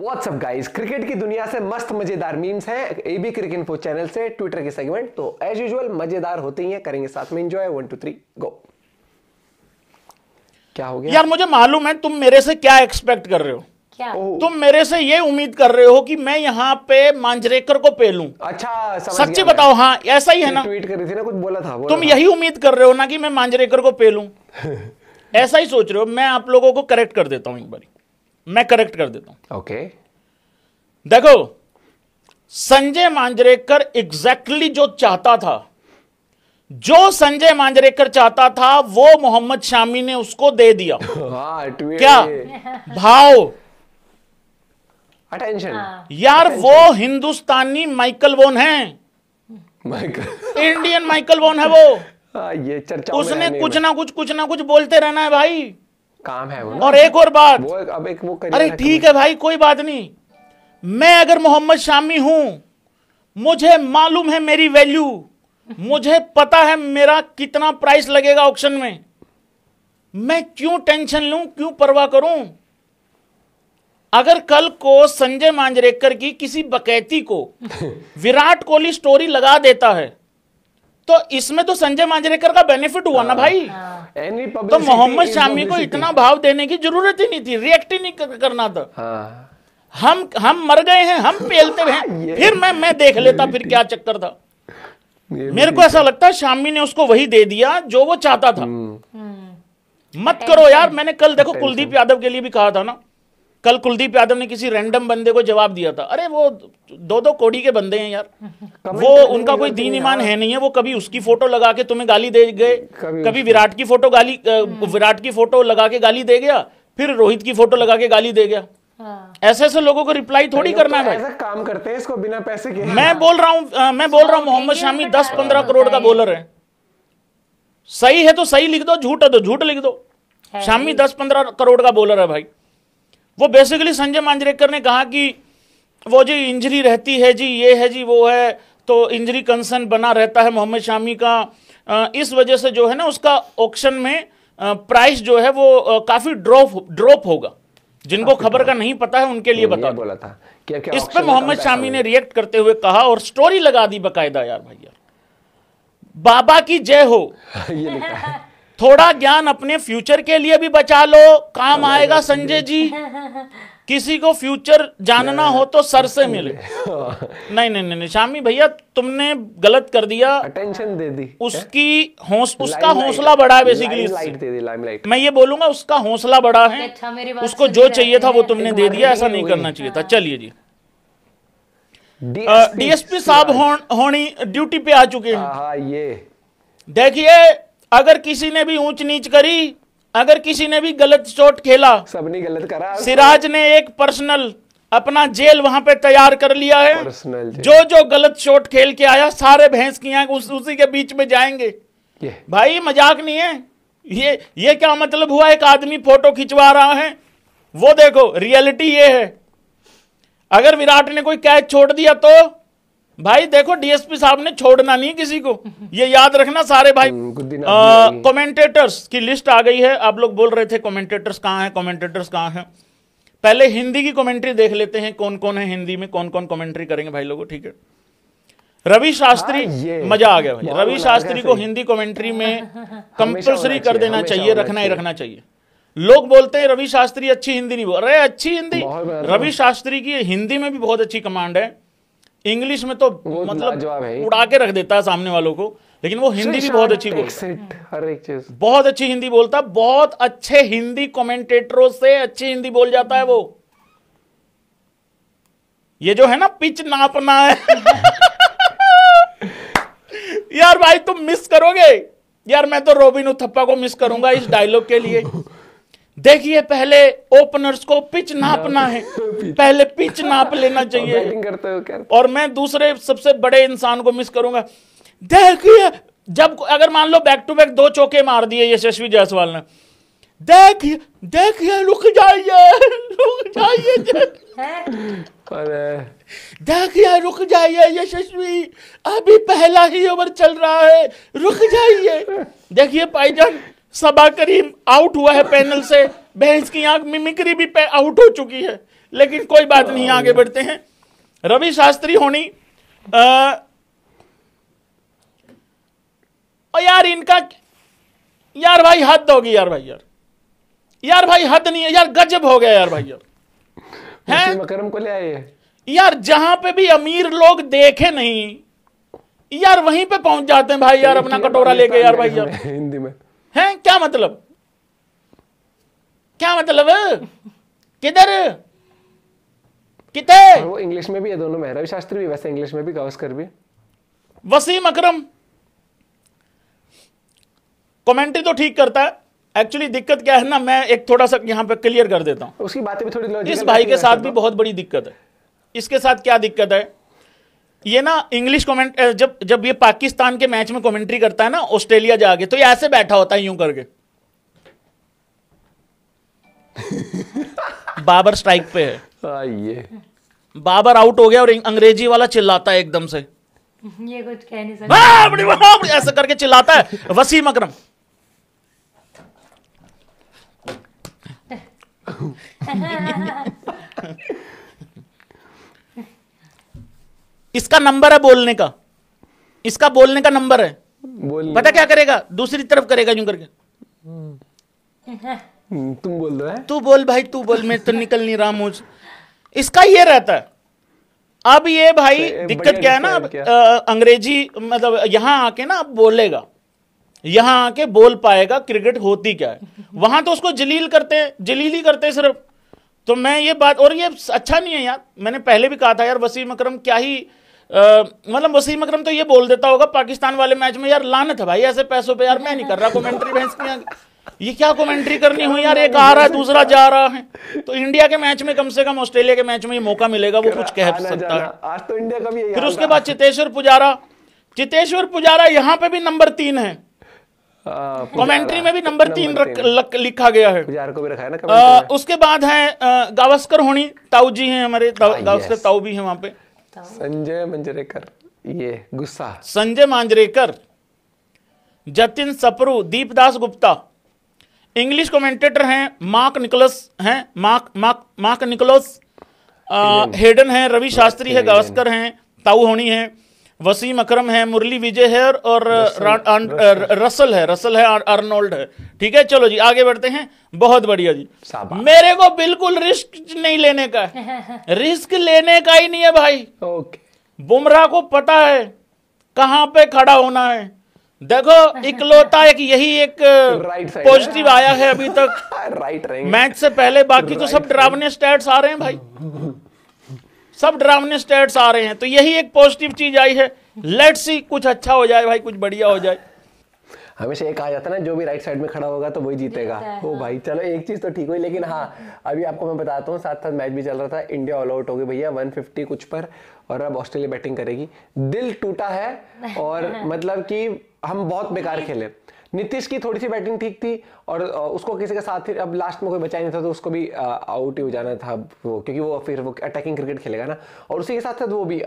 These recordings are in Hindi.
व्हाट्सअप गाइस क्रिकेट की दुनिया से मस्त मजेदार मीम्स हैं एबी क्रिकेट इन्फो चैनल से ट्विटर के सेगमेंट तो एज यूजुअल मजेदार होते ही हैं करेंगे साथ में enjoy one two three go क्या हो गया यार मुझे मालूम है तुम मेरे से क्या एक्सपेक्ट कर रहे हो क्या तुम मेरे से ये उम्मीद कर रहे हो कि मैं यहाँ पे मांजरेकर को पेलूं अच्छा सच्ची बताओ हाँ ऐसा ही है ना ट्वीट कर रही थी ना कुछ बोला था बोला तुम था। यही उम्मीद कर रहे हो ना कि मैं मांजरेकर को पेलूं ऐसा ही सोच रहे हो मैं आप लोगों को करेक्ट कर देता हूँ एक बारी मैं करेक्ट कर देता हूं ओके देखो संजय मांजरेकर एग्जैक्टली जो चाहता था जो संजय मांजरेकर चाहता था वो मोहम्मद शामी ने उसको दे दिया क्या भाव अटेंशन हाँ। यार Attention. वो हिंदुस्तानी माइकल वोन है माइकल इंडियन माइकल वोन है वो आ, हाँ, ये चर्चा उसने कुछ ना कुछ कुछ ना कुछ बोलते रहना है भाई काम है वो और एक और बात वो अब एक वो अरे ठीक है भाई कोई बात नहीं मैं अगर मोहम्मद शामी हूं मुझे मालूम है मेरी वैल्यू मुझे पता है मेरा कितना प्राइस लगेगा ऑप्शन में मैं क्यों टेंशन लू क्यों परवाह करूं अगर कल को संजय मांजरेकर की किसी बकैती को विराट कोहली स्टोरी लगा देता है तो इसमें तो संजय मांजरेकर का बेनिफिट हुआ ना हाँ। भाई हाँ। तो मोहम्मद शामी को इतना भाव देने की जरूरत ही नहीं थी रिएक्ट ही नहीं करना था हाँ। हम हम मर गए हैं हम पेलते हैं फिर मैं मैं देख लेता फिर क्या चक्कर था मेरे को ऐसा लगता है शामी ने उसको वही दे दिया जो वो चाहता था हम्म। हम्म। मत करो यार मैंने कल देखो कुलदीप यादव के लिए भी कहा था ना कल कुलदीप यादव ने किसी रैंडम बंदे को जवाब दिया था अरे वो दो दो कोड़ी के बंदे हैं यार वो उनका कोई दीन ईमान है नहीं है वो कभी उसकी फोटो लगा के तुम्हें गाली दे गए कभी विराट की फोटो गाली हम्म। विराट की फोटो लगा के गाली दे गया फिर रोहित की फोटो लगा के गाली दे गया हाँ। ऐसे ऐसे लोगों को रिप्लाई थोड़ी करना तो है भाई काम करते हैं इसको बिना पैसे के मैं बोल रहा हूँ मैं बोल रहा हूँ हाँ, मोहम्मद शामी तो दस पंद्रह करोड़ का बॉलर है सही है तो सही लिख दो झूठ है तो झूठ लिख दो शामी दस पंद्रह करोड़ का बॉलर है भाई वो बेसिकली संजय मांजरेकर ने कहा कि वो जी इंजरी रहती है जी ये है जी वो है तो इंजरी कंसर्न बना रहता है मोहम्मद शामी का इस वजह से जो है ना उसका ऑप्शन में प्राइस जो है वो काफी ड्रॉप ड्रॉप होगा जिनको खबर का नहीं पता है उनके लिए तो बता बोला था क्या क्या इस पर मोहम्मद शामी ने रिएक्ट करते हुए कहा और स्टोरी लगा दी बकायदा यार भाई यार बाबा की जय हो ये लिखा है थोड़ा ज्ञान अपने फ्यूचर के लिए भी बचा लो काम आएगा संजय जी किसी को फ्यूचर जानना हो तो सर से मिले नहीं नहीं नहीं शामी भैया तुमने गलत कर दिया अटेंशन दे दी उसकी होस, उसका हौसला बढ़ा है बेसिकली मैं ये बोलूंगा उसका हौसला बढ़ा है अच्छा, उसको जो चाहिए था वो तुमने दे दिया ऐसा नहीं करना चाहिए था चलिए जी डीएसपी साहब होनी ड्यूटी पे आ चुके हैं देखिए अगर किसी ने भी ऊंच नीच करी अगर किसी ने भी गलत चोट खेला सबने गलत करा सिराज ने एक पर्सनल अपना जेल वहां पे तैयार कर लिया है जो जो गलत शॉट खेल के आया सारे भैंस की उस, उसी के बीच में जाएंगे भाई मजाक नहीं है ये ये क्या मतलब हुआ एक आदमी फोटो खिंचवा रहा है वो देखो रियलिटी ये है अगर विराट ने कोई कैच छोड़ दिया तो भाई देखो डीएसपी साहब ने छोड़ना नहीं किसी को ये याद रखना सारे भाई कमेंटेटर्स हम्म, की लिस्ट आ गई है आप लोग बोल रहे थे कमेंटेटर्स कहाँ हैं कमेंटेटर्स कहाँ हैं पहले हिंदी की कमेंट्री देख लेते हैं कौन कौन है हिंदी में कौन कौन कमेंट्री करेंगे भाई लोगों ठीक है रवि शास्त्री हाँ, मजा आ गया भाई रवि शास्त्री को हिंदी कॉमेंट्री में कंपल्सरी कर देना चाहिए रखना ही रखना चाहिए लोग बोलते हैं रवि शास्त्री अच्छी हिंदी नहीं बोल अरे अच्छी हिंदी रवि शास्त्री की हिंदी में भी बहुत अच्छी कमांड है इंग्लिश में तो मतलब उड़ा के रख देता है सामने वालों को लेकिन वो हिंदी भी बहुत अच्छी बोलता हर एक चीज बहुत अच्छी हिंदी बोलता बहुत अच्छे हिंदी कमेंटेटरों से अच्छी हिंदी बोल जाता है वो ये जो है ना पिच नापना है यार भाई तुम मिस करोगे यार मैं तो रोबिन उथप्पा को मिस करूंगा इस डायलॉग के लिए देखिए पहले ओपनर्स को पिच नापना है पहले पिच नाप लेना चाहिए करते हो क्या और मैं दूसरे सबसे बड़े इंसान को मिस करूंगा देखिए जब अगर मान लो बैक टू बैक दो चौके मार दिए यशस्वी जायसवाल ने देखिए देखिए रुक जाइए रुक जाइए देखिए रुक जाइए यशस्वी अभी पहला ही ओवर चल रहा है रुक जाइए देखिए पाईजान सबा करीम आउट हुआ है पैनल से बहस की आंख मिमिक्री भी आउट हो चुकी है लेकिन कोई बात नहीं आगे बढ़ते हैं रवि शास्त्री होनी आ, और यार इनका यार भाई हद होगी यार भाई यार यार भाई हद नहीं है यार गजब हो गया यार भाई यार है मकरम को ले आए यार जहां पे भी अमीर लोग देखे नहीं यार वहीं पे पहुंच जाते हैं भाई यार अपना कटोरा लेके यार भाई यार हिंदी में हैं क्या मतलब क्या मतलब किधर कितने वो इंग्लिश में भी है दोनों में रवि शास्त्री भी वैसे इंग्लिश में भी गावस्कर भी वसीम अकरम कमेंट्री तो ठीक करता है एक्चुअली दिक्कत क्या है ना मैं एक थोड़ा सा यहाँ पे क्लियर कर देता हूँ उसकी बातें भी थोड़ी इस भाई के साथ भी बहुत बड़ी दिक्कत है इसके साथ क्या दिक्कत है ये ना इंग्लिश कमेंट जब जब ये पाकिस्तान के मैच में कमेंट्री करता है ना ऑस्ट्रेलिया जाके तो ये ऐसे बैठा होता है यूं करके बाबर स्ट्राइक पे है ये बाबर आउट हो गया और अंग्रेजी वाला चिल्लाता है एकदम से ये कुछ कह नहीं सकता ऐसा करके चिल्लाता है वसीम अकरम इसका नंबर है बोलने का इसका बोलने का नंबर है पता क्या करेगा दूसरी तरफ करेगा यूं करके हम्म, तुम बोल रहा है तू बोल भाई तू बोल मैं तो निकल नहीं रहा मुझ इसका ये रहता है अब ये भाई दिक्कत क्या है ना अब अंग्रेजी मतलब यहां आके ना अब बोलेगा यहां आके बोल पाएगा क्रिकेट होती क्या है वहां तो उसको जलील करते जलील ही करते सिर्फ तो मैं ये बात और ये अच्छा नहीं है यार मैंने पहले भी कहा था यार वसीम अकरम क्या ही मतलब वसीम अक्रम तो ये बोल देता होगा पाकिस्तान वाले मैच में यार लानत है भाई ऐसे पैसों पे यार मैं नहीं कर रहा कमेंट्री भैंस की ये क्या कमेंट्री करनी हुई यार एक आ रहा है दूसरा जा रहा है तो इंडिया के मैच में कम से कम ऑस्ट्रेलिया के मैच में ये मौका मिलेगा वो कुछ कह सकता है आज तो इंडिया का भी फिर उसके बाद चितेश्वर पुजारा चितेश्वर पुजारा यहाँ पे भी नंबर तीन है कमेंट्री में भी नंबर तीन लिखा गया है उसके बाद है गावस्कर होनी ताऊ जी है हमारे ah, गावस्कर ताऊ भी है वहाँ पे संजय मंजरेकर ये गुस्सा संजय मांजरेकर जतिन सपरू दीपदास गुप्ता इंग्लिश कमेंटेटर हैं मार्क निकोलस हैं Mark Mark Mark Nicholas Hayden हैं रवि शास्त्री है गावस्कर हैं ताऊ होनी है वसीम अकरम है मुरली विजय है और रसल, रसल, है रसल है अर्नोल्ड है ठीक है चलो जी आगे बढ़ते हैं बहुत बढ़िया जी मेरे को बिल्कुल रिस्क नहीं लेने का रिस्क लेने का ही नहीं है भाई ओके बुमराह को पता है कहां पे खड़ा होना है देखो इकलौता एक यही एक पॉजिटिव आया है अभी तक राइट मैच से पहले बाकी तो सब ड्रावने स्टैट्स आ रहे हैं भाई सब डरावने स्टेट्स आ रहे हैं तो यही एक पॉजिटिव चीज आई है लेट्स सी कुछ अच्छा हो जाए भाई कुछ बढ़िया हो जाए हमेशा एक आ जाता है ना जो भी राइट साइड में खड़ा होगा तो वही जीतेगा ओ हाँ। भाई चलो एक चीज तो ठीक हुई लेकिन हाँ अभी आपको मैं बताता हूँ साथ साथ मैच भी चल रहा था इंडिया ऑल आउट हो गई भैया 150 कुछ पर और अब ऑस्ट्रेलिया बैटिंग करेगी दिल टूटा है और मतलब कि हम बहुत बेकार खेले नीतीश की थोड़ी सी बैटिंग ठीक थी और उसको किसी के साथ अब लास्ट में कोई बचा नहीं था तो उसको भी आउट ही हो जाना था वो क्योंकि वो फिर वो अटैकिंग क्रिकेट खेलेगा ना और उसी के साथ साथ वो भी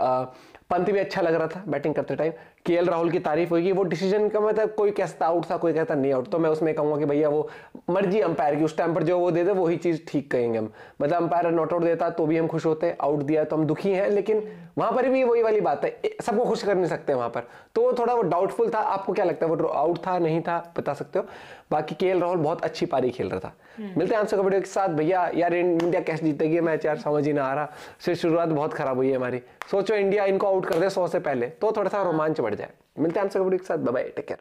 पंत भी अच्छा लग रहा था बैटिंग करते टाइम के राहुल की तारीफ होगी वो डिसीजन का मतलब कोई कहता आउट था कोई कहता नहीं आउट तो मैं उसमें कहूँगा कि भैया वो मर्जी अंपायर की उस टाइम पर जो वो दे दे वही चीज़ ठीक कहेंगे हम मतलब अंपायर नॉट आउट देता तो भी हम खुश होते आउट दिया तो हम दुखी हैं लेकिन वहाँ पर भी वही वाली बात है सबको खुश कर नहीं सकते वहाँ पर तो थोड़ा वो डाउटफुल था आपको क्या लगता है वो आउट था नहीं था बता सकते हो बाकी के राहुल बहुत अच्छी पारी खेल रहा था हम्म। मिलते हैं आपसे वीडियो के साथ भैया यार इंडिया कैसे जीतेगी मैच तो यार समझ ही ना आ रहा फिर शुरुआत बहुत खराब हुई है हमारी सोचो इंडिया इनको आउट आउट कर दे सौ से पहले तो थोड़ा सा हाँ। रोमांच बढ़ जाए मिलते हैं आपसे कबड्डी के साथ बाय टेक केयर